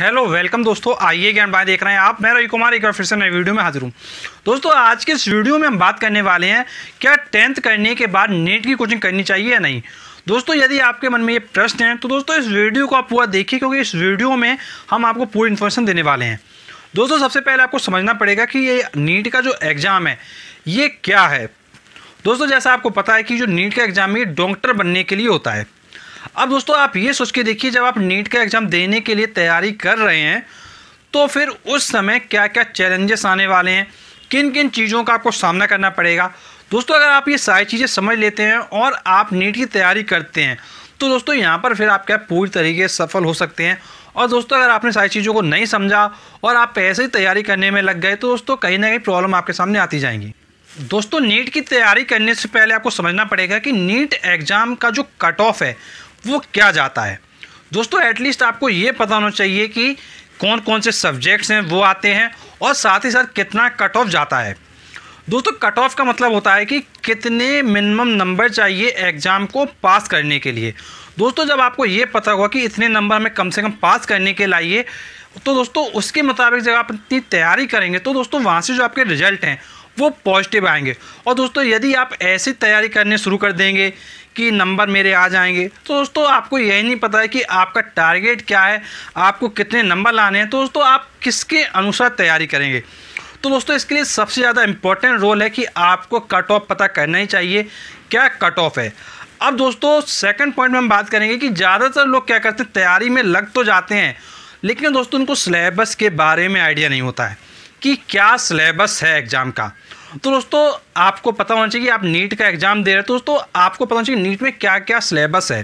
hello welcome दोस्तों आइए ज्ञान भाई देख रहे हैं आप मैं रवि कुमार एक बार फिर से नई वीडियो में हाजिर हूँ दोस्तों आज के इस वीडियो में हम बात करने वाले हैं क्या टेंथ करने के बाद नेट की कोचिंग करनी चाहिए या नहीं दोस्तों यदि आपके मन में ये प्रश्न है तो दोस्तों इस वीडियो को आप पूरा देखिए क्योंकि इस वीडियो में हम आपको पूरी इन्फॉर्मेशन देने वाले हैं दोस्तों सबसे पहले आपको समझना पड़ेगा कि ये नीट का जो एग्ज़ाम है ये क्या है दोस्तों जैसा आपको पता है कि जो नीट का एग्ज़ाम है ये डॉक्टर बनने के लिए होता है अब दोस्तों आप ये सोच के देखिए जब आप नीट का एग्ज़ाम देने के लिए तैयारी कर रहे हैं तो फिर उस समय क्या क्या चैलेंजेस आने वाले हैं किन किन चीज़ों का आपको सामना करना पड़ेगा दोस्तों अगर आप ये सारी चीज़ें समझ लेते हैं और आप नीट की तैयारी करते हैं तो दोस्तों यहाँ पर फिर आप क्या पूरी तरीके से सफल हो सकते हैं और दोस्तों अगर आपने सारी चीज़ों को नहीं समझा और आप ऐसे ही तैयारी करने में लग गए तो दोस्तों कहीं ना कहीं प्रॉब्लम आपके सामने आती जाएंगी दोस्तों नीट की तैयारी करने से पहले आपको समझना पड़ेगा कि नीट एग्ज़ाम का जो कट ऑफ है वो क्या जाता है दोस्तों एटलीस्ट आपको ये पता होना चाहिए कि कौन कौन से सब्जेक्ट्स हैं वो आते हैं और साथ ही साथ कितना कट ऑफ जाता है दोस्तों कट ऑफ का मतलब होता है कि कितने मिनिमम नंबर चाहिए एग्ज़ाम को पास करने के लिए दोस्तों जब आपको ये पता होगा कि इतने नंबर हमें कम से कम पास करने के लाइए तो दोस्तों उसके मुताबिक जब आप इतनी तैयारी करेंगे तो दोस्तों वहाँ से जो आपके रिजल्ट हैं वो पॉजिटिव आएंगे और दोस्तों यदि आप ऐसी तैयारी करने शुरू कर देंगे कि नंबर मेरे आ जाएंगे तो दोस्तों आपको यही नहीं पता है कि आपका टारगेट क्या है आपको कितने नंबर लाने हैं तो दोस्तों आप किसके अनुसार तैयारी करेंगे तो दोस्तों इसके लिए सबसे ज़्यादा इम्पोर्टेंट रोल है कि आपको कट ऑफ पता करना ही चाहिए क्या कट ऑफ है अब दोस्तों सेकंड पॉइंट में हम बात करेंगे कि ज़्यादातर लोग क्या करते हैं तैयारी में लग तो जाते हैं लेकिन दोस्तों उनको सिलेबस के बारे में आइडिया नहीं होता है कि क्या सिलेबस है एग्ज़ाम का तो दोस्तों आपको पता होना चाहिए कि आप नीट का एग्ज़ाम दे रहे हो तो दोस्तों आपको पता होना चाहिए नीट में क्या क्या सिलेबस है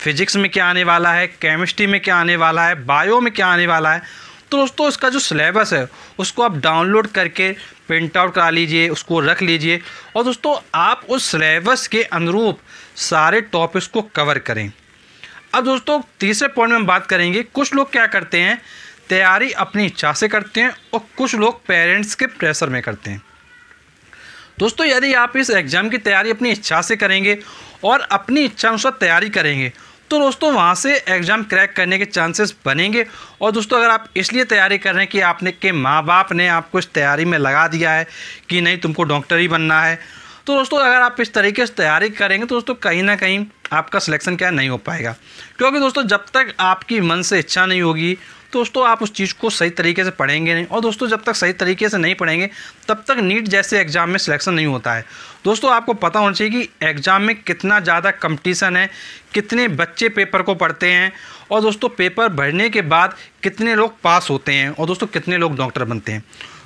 फिजिक्स में क्या आने वाला है केमिस्ट्री में क्या आने वाला है बायो में क्या आने वाला है तो दोस्तों इसका जो सिलेबस है उसको आप डाउनलोड करके प्रिंट आउट करा लीजिए उसको रख लीजिए और दोस्तों आप उस सिलेबस के अनुरूप सारे टॉपिक्स को कवर करें अब दोस्तों तीसरे पॉइंट में हम बात करेंगे कुछ लोग क्या करते हैं तैयारी अपनी इच्छा से करते हैं और कुछ लोग पेरेंट्स के प्रेशर में करते हैं दोस्तों यदि आप इस एग्ज़ाम की तैयारी अपनी इच्छा से करेंगे और अपनी इच्छा अनुसार तैयारी करेंगे तो दोस्तों वहाँ से एग्ज़ाम क्रैक करने के चांसेस बनेंगे और दोस्तों अगर आप इसलिए तैयारी कर रहे हैं कि आपने के माँ बाप ने आपको इस तैयारी में लगा दिया है कि नहीं तुमको डॉक्टर ही बनना है तो दोस्तों अगर आप इस तरीके से तैयारी करेंगे तो दोस्तों कहीं ना कहीं आपका सिलेक्शन क्या नहीं हो पाएगा क्योंकि दोस्तों जब तक आपकी मन से इच्छा नहीं होगी दोस्तों आप उस चीज़ को सही तरीके से पढ़ेंगे नहीं और दोस्तों जब तक सही तरीके से नहीं पढ़ेंगे तब तक नीट जैसे एग्ज़ाम में सिलेक्शन नहीं होता है दोस्तों आपको पता होना चाहिए कि एग्ज़ाम में कितना ज़्यादा कंपटीशन है कितने बच्चे पेपर को पढ़ते हैं और दोस्तों पेपर भरने के बाद कितने लोग पास होते हैं और दोस्तों कितने लोग डॉक्टर बनते हैं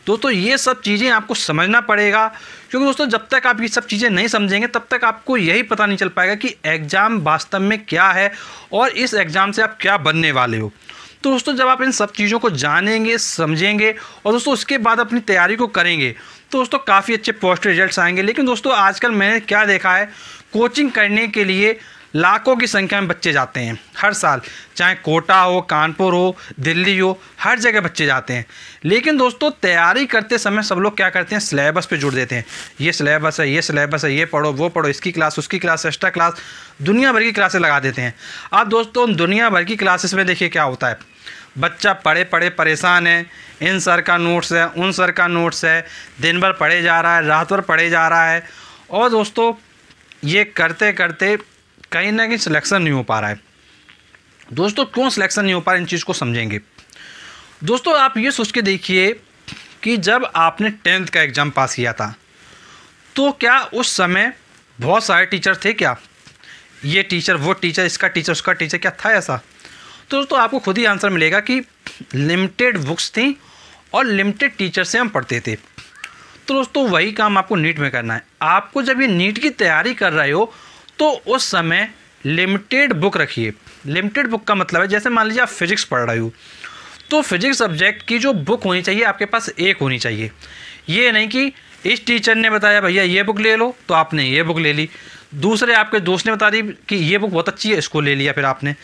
दोस्तों ये सब चीज़ें आपको समझना पड़ेगा क्योंकि दोस्तों जब तक आप ये सब चीज़ें नहीं समझेंगे तब तक आपको यही पता नहीं चल पाएगा कि एग्ज़ाम वास्तव में क्या है और इस एग्ज़ाम से आप क्या बनने वाले हो तो दोस्तों जब आप इन सब चीज़ों को जानेंगे समझेंगे और दोस्तों उसके बाद अपनी तैयारी को करेंगे तो दोस्तों काफ़ी अच्छे पॉजिटिव रिजल्ट आएंगे लेकिन दोस्तों आजकल मैंने क्या देखा है कोचिंग करने के लिए लाखों की संख्या में बच्चे जाते हैं हर साल चाहे कोटा हो कानपुर हो दिल्ली हो हर जगह बच्चे जाते हैं लेकिन दोस्तों तैयारी करते समय सब लोग क्या करते हैं सिलेबस पे जुड़ देते हैं ये सिलेबस है ये सिलेबस है ये पढ़ो वो पढ़ो इसकी क्लास उसकी क्लास एक्स्ट्रा क्लास दुनिया भर की क्लासेस लगा देते हैं अब दोस्तों दुनिया भर की क्लासेस में देखिए क्या होता है बच्चा पढ़े पढ़े परेशान है इन सर का नोट्स है उन सर का नोट्स है दिन भर पढ़े जा रहा है रात भर पढ़े जा रहा है और दोस्तों ये करते करते कहीं ना कहीं सिलेक्शन नहीं हो पा रहा है दोस्तों क्यों सिलेक्शन नहीं हो पा रहा इन चीज़ को समझेंगे दोस्तों आप ये सोच के देखिए कि जब आपने टेंथ का एग्ज़ाम पास किया था तो क्या उस समय बहुत सारे टीचर थे क्या ये टीचर वो टीचर इसका टीचर उसका टीचर क्या था ऐसा तो दोस्तों आपको खुद ही आंसर मिलेगा कि लिमिटेड बुक्स थी और लिमिटेड टीचर से हम पढ़ते थे तो दोस्तों वही काम आपको नीट में करना है आपको जब ये नीट की तैयारी कर रहे हो तो उस समय लिमिटेड बुक रखिए लिमिटेड बुक का मतलब है जैसे मान लीजिए आप फिजिक्स पढ़ रहे हो तो फिजिक्स सब्जेक्ट की जो बुक होनी चाहिए आपके पास एक होनी चाहिए ये नहीं कि इस टीचर ने बताया भैया ये बुक ले लो तो आपने ये बुक ले ली दूसरे आपके दोस्त ने बता दी कि ये बुक बहुत अच्छी है इसको ले लिया फिर आपने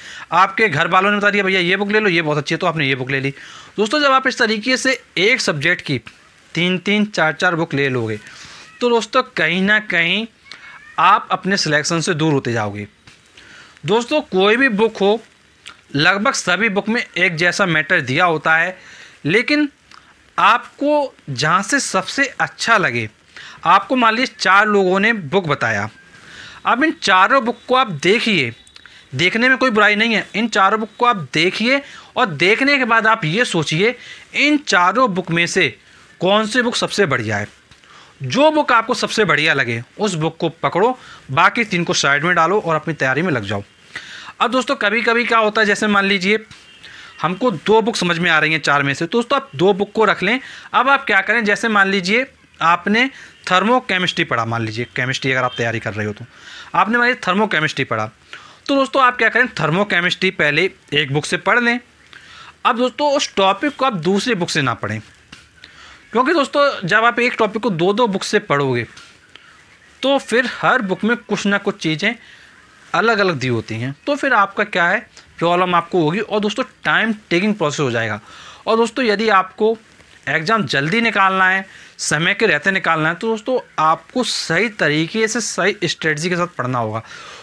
आपके घर वालों ने बता दिया भैया ये बुक ले लो ये बहुत अच्छी है तो आपने ये बुक ले ली दोस्तों जब आप इस तरीके से एक सब्जेक्ट की तीन तीन चार चार बुक ले लोगे तो दोस्तों कहीं ना कहीं आप अपने सिलेक्शन से दूर होते जाओगे दोस्तों कोई भी बुक हो लगभग सभी बुक में एक जैसा मैटर दिया होता है लेकिन आपको जहाँ से सबसे अच्छा लगे आपको मान लीजिए चार लोगों ने बुक बताया अब इन चारों बुक को आप देखिए देखने में कोई बुराई नहीं है इन चारों बुक को आप देखिए और देखने के बाद आप ये सोचिए इन चारों बुक में से कौन सी बुक सबसे बढ़िया है जो बुक आपको सबसे बढ़िया लगे उस बुक को पकड़ो बाकी तीन को साइड में डालो और अपनी तैयारी में लग जाओ अब दोस्तों कभी कभी क्या होता है जैसे मान लीजिए हमको दो बुक समझ में आ रही हैं चार में से तो दोस्तों आप दो बुक को रख लें अब आप क्या करें जैसे मान लीजिए आपने थर्मो केमिस्ट्री पढ़ा मान लीजिए केमिस्ट्री अगर आप तैयारी कर रहे हो तो आपने मान लीजिए थर्मो केमिस्ट्री पढ़ा तो दोस्तों आप क्या करें थर्मो केमिस्ट्री पहले एक बुक से पढ़ लें अब दोस्तों उस टॉपिक को आप दूसरी बुक से ना पढ़ें क्योंकि दोस्तों जब आप एक टॉपिक को दो दो बुक से पढ़ोगे तो फिर हर बुक में कुछ ना कुछ चीज़ें अलग अलग दी होती हैं तो फिर आपका क्या है प्रॉब्लम आपको होगी और दोस्तों टाइम टेकिंग प्रोसेस हो जाएगा और दोस्तों यदि आपको एग्ज़ाम जल्दी निकालना है समय के रहते निकालना है तो दोस्तों आपको सही तरीके से सही स्ट्रेटजी के साथ पढ़ना होगा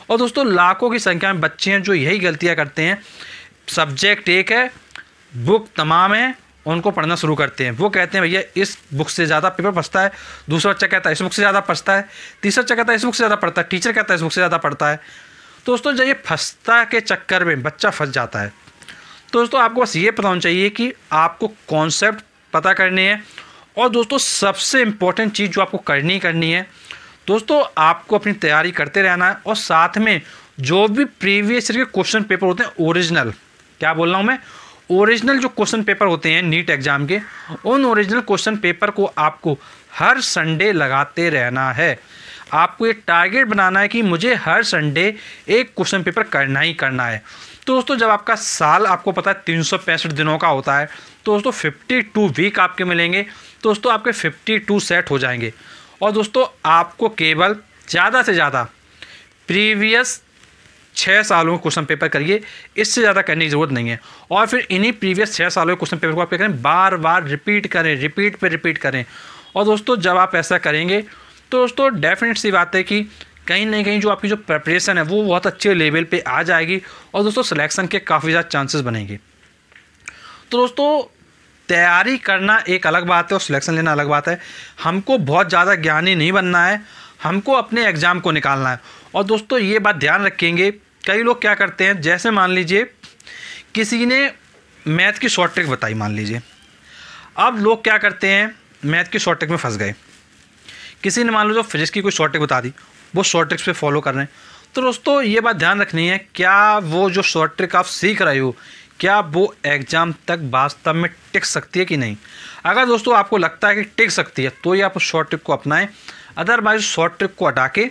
और दोस्तों लाखों की संख्या में बच्चे हैं जो यही गलतियाँ करते हैं सब्जेक्ट एक है बुक तमाम है उनको पढ़ना शुरू करते हैं वो कहते हैं भैया इस बुक से ज़्यादा पेपर पढ़ता है दूसरा बच्चा कहता है इस बुक से ज़्यादा पढ़ता है तीसरा बच्चा कहता है इस बुक से ज़्यादा पढ़ता है टीचर कहता है इस बुक से ज़्यादा पढ़ता है तो दोस्तों जब ये फंसता के चक्कर में बच्चा फंस जाता है तो दोस्तों आपको बस ये पता होना चाहिए कि आपको कॉन्सेप्ट पता करने हैं और दोस्तों सबसे इम्पोर्टेंट चीज़ जो आपको करनी करनी है दोस्तों आपको अपनी तैयारी करते रहना है और साथ में जो भी प्रीवियस ईयर के क्वेश्चन पेपर होते हैं ओरिजिनल क्या बोल रहा हूँ मैं ओरिजिनल जो क्वेश्चन पेपर होते हैं नीट एग्ज़ाम के उन ओरिजिनल क्वेश्चन पेपर को आपको हर संडे लगाते रहना है आपको ये टारगेट बनाना है कि मुझे हर संडे एक क्वेश्चन पेपर करना ही करना है तो दोस्तों जब आपका साल आपको पता है तीन दिनों का होता है तो दोस्तों फिफ्टी टू वीक आपके मिलेंगे तो दोस्तों आपके फिफ्टी टू सेट हो जाएंगे और दोस्तों आपको केवल ज़्यादा से ज़्यादा प्रीवियस छः सालों के क्वेश्चन पेपर करिए इससे ज़्यादा करने की ज़रूरत नहीं है और फिर इन्हीं प्रीवियस छः सालों के क्वेश्चन पेपर को आप क्या करें बार बार रिपीट करें रिपीट पर रिपीट करें और दोस्तों जब आप ऐसा करेंगे तो दोस्तों डेफिनेट सी बात है कि कहीं ना कहीं जो आपकी जो प्रेपरेशन है वो बहुत अच्छे लेवल पर आ जाएगी और दोस्तों सिलेक्शन के काफ़ी ज़्यादा चांसेस बनेंगे तो दोस्तों तैयारी करना एक अलग बात है और सिलेक्शन लेना अलग बात है हमको बहुत ज़्यादा ज्ञानी नहीं बनना है हमको अपने एग्ज़ाम को निकालना है और दोस्तों ये बात ध्यान रखेंगे कई लोग क्या करते हैं जैसे मान लीजिए किसी ने मैथ की शॉर्ट ट्रिक बताई मान लीजिए अब लोग क्या करते हैं मैथ की शॉर्ट ट्रिक में फंस गए किसी ने मान लो जो फिजिक्स की कोई शॉर्ट ट्रिक बता दी वो शॉर्ट ट्रिक्स पे फॉलो कर रहे हैं तो दोस्तों ये बात ध्यान रखनी है क्या वो जो शॉर्ट ट्रिक आप सीख रहे हो क्या वो एग्ज़ाम तक वास्तव में टिक सकती है कि नहीं अगर दोस्तों आपको लगता है कि टिक सकती है तो ये आप उस शॉर्ट ट्रिक को अपनाएं अदरवाइज शॉर्ट ट्रिक को हटा के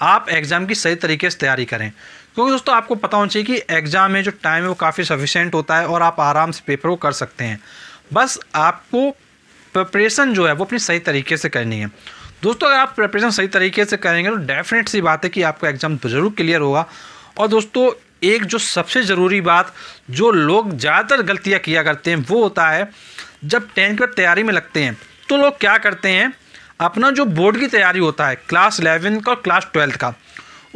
आप एग्ज़ाम की सही तरीके से तैयारी करें क्योंकि दोस्तों आपको पता होना चाहिए कि एग्ज़ाम में जो टाइम है वो काफ़ी सफिशेंट होता है और आप आराम से पेपर को कर सकते हैं बस आपको प्रपरेशन जो है वो अपनी सही तरीके से करनी है दोस्तों अगर आप प्रपरेशन सही तरीके से करेंगे तो डेफिनेट सी बात है कि आपका एग्ज़ाम ज़रूर क्लियर होगा और दोस्तों एक जो सबसे ज़रूरी बात जो लोग ज़्यादातर गलतियाँ किया करते हैं वो होता है जब टेंथ की तैयारी में लगते हैं तो लोग क्या करते हैं अपना जो बोर्ड की तैयारी होता है क्लास इलेवन का क्लास ट्वेल्थ का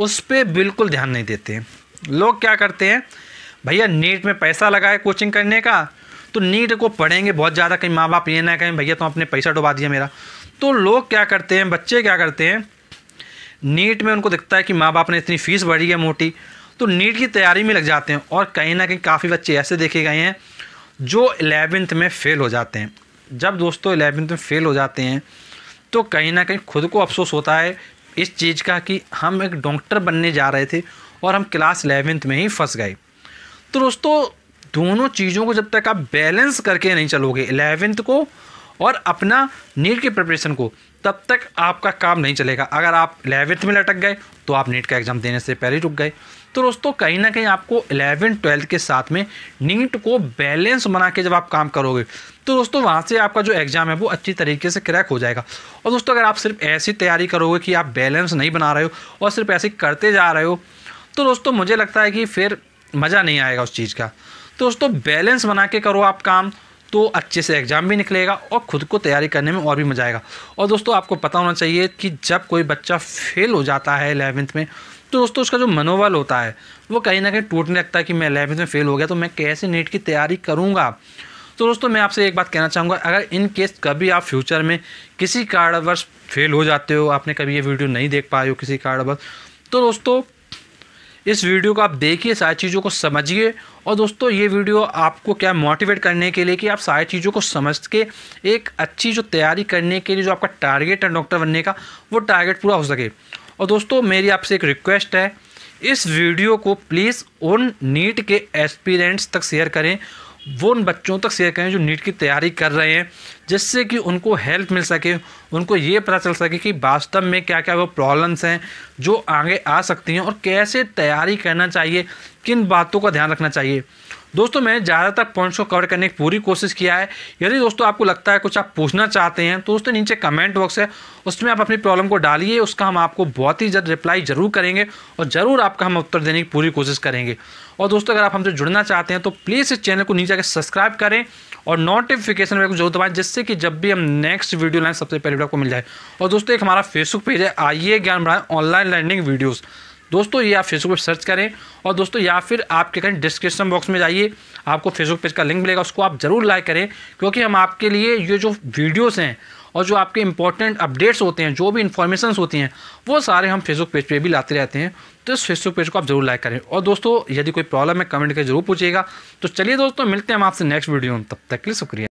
उस पर बिल्कुल ध्यान नहीं देते हैं लोग क्या करते हैं भैया नीट में पैसा लगा है कोचिंग करने का तो नीट को पढ़ेंगे बहुत ज़्यादा कहीं माँ बाप ये ना कहें भैया तुम तो अपने पैसा डुबा दिया मेरा तो लोग क्या करते हैं बच्चे क्या करते हैं नीट में उनको दिखता है कि माँ बाप ने इतनी फ़ीस बढ़ी है मोटी तो नीट की तैयारी में लग जाते हैं और कहीं ना कहीं काफ़ी बच्चे ऐसे देखे गए हैं जो एलेवेंथ में फ़ेल हो जाते हैं जब दोस्तों एलेवेंथ में फ़ेल हो जाते हैं तो कहीं ना कहीं खुद को अफसोस होता है इस चीज़ का कि हम एक डॉक्टर बनने जा रहे थे और हम क्लास एलेवेंथ में ही फंस गए तो दोस्तों दोनों चीज़ों को जब तक आप बैलेंस करके नहीं चलोगे एलेवेंथ को और अपना नीट के प्रिपरेशन को तब तक आपका काम नहीं चलेगा अगर आप इलेवेंथ में लटक गए तो आप नीट का एग्ज़ाम देने से पहले रुक गए तो दोस्तों कहीं ना कहीं आपको इलेवेंथ ट्वेल्थ के साथ में नीट को बैलेंस बना के जब आप काम करोगे तो दोस्तों वहाँ से आपका जो एग्ज़ाम है वो अच्छी तरीके से क्रैक हो जाएगा और दोस्तों अगर आप सिर्फ ऐसी तैयारी करोगे कि आप बैलेंस नहीं बना रहे हो और सिर्फ ऐसे करते जा रहे हो तो दोस्तों मुझे लगता है कि फिर मज़ा नहीं आएगा उस चीज़ का तो दोस्तों बैलेंस बना के करो आप काम तो अच्छे से एग्ज़ाम भी निकलेगा और ख़ुद को तैयारी करने में और भी मज़ा आएगा और दोस्तों आपको पता होना चाहिए कि जब कोई बच्चा फेल हो जाता है एलेवेंथ में तो दोस्तों उसका जो मनोबल होता है वो कहीं ना कहीं टूटने लगता है कि मैं एलेवेंथ में फ़ेल हो गया तो मैं कैसे नीट की तैयारी करूँगा तो दोस्तों मैं आपसे एक बात कहना चाहूँगा अगर इन केस कभी आप फ्यूचर में किसी कारणवश फेल हो जाते हो आपने कभी ये वीडियो नहीं देख पाए हो किसी कारणवश तो दोस्तों इस वीडियो को आप देखिए सारी चीज़ों को समझिए और दोस्तों ये वीडियो आपको क्या मोटिवेट करने के लिए कि आप सारी चीज़ों को समझ के एक अच्छी जो तैयारी करने के लिए जो आपका टारगेट है डॉक्टर बनने का वो टारगेट पूरा हो सके और दोस्तों मेरी आपसे एक रिक्वेस्ट है इस वीडियो को प्लीज़ उन नीट के एस्पिरेंट्स तक शेयर करें वो उन बच्चों तक शेयर करें जो नीट की तैयारी कर रहे हैं जिससे कि उनको हेल्प मिल सके उनको ये पता चल सके कि वास्तव में क्या क्या वो प्रॉब्लम्स हैं जो आगे आ सकती हैं और कैसे तैयारी करना चाहिए किन बातों का ध्यान रखना चाहिए दोस्तों मैंने ज़्यादातर पॉइंट्स को कवर करने की पूरी कोशिश किया है यदि दोस्तों आपको लगता है कुछ आप पूछना चाहते हैं तो दोस्तों नीचे कमेंट बॉक्स है उसमें आप अपनी प्रॉब्लम को डालिए उसका हम आपको बहुत ही जल्द रिप्लाई ज़रूर करेंगे और ज़रूर आपका हम उत्तर देने की पूरी कोशिश करेंगे और दोस्तों अगर आप हमसे जुड़ना चाहते हैं तो प्लीज़ इस चैनल को नीचे आकर सब्सक्राइब करें और नोटिफिकेशन बेल को जरूर दबाएं जिससे कि जब भी हम नेक्स्ट वीडियो लाएँ सबसे पहले को मिल जाए और दोस्तों एक हमारा फेसबुक पेज है आइए ज्ञान बढ़ाएँ ऑनलाइन लर्निंग वीडियोज़ दोस्तों ये आप फेसबुक पर सर्च करें और दोस्तों या फिर आपके कहीं डिस्क्रिप्शन बॉक्स में जाइए आपको फेसबुक पेज का लिंक मिलेगा उसको आप ज़रूर लाइक करें क्योंकि हम आपके लिए ये जो वीडियोस हैं और जो आपके इंपॉर्टेंट अपडेट्स होते हैं जो भी इन्फॉर्मेशन होती हैं वो सारे हम फेसबुक पेज पे भी लाते रहते हैं तो इस फेसबुक पेज को आप जरूर लाइक करें और दोस्तों यदि कोई प्रॉब्लम है कमेंट करके जरूर पूछिएगा तो चलिए दोस्तों मिलते हैं हम आपसे नेक्स्ट वीडियो में तब तक के लिए शुक्रिया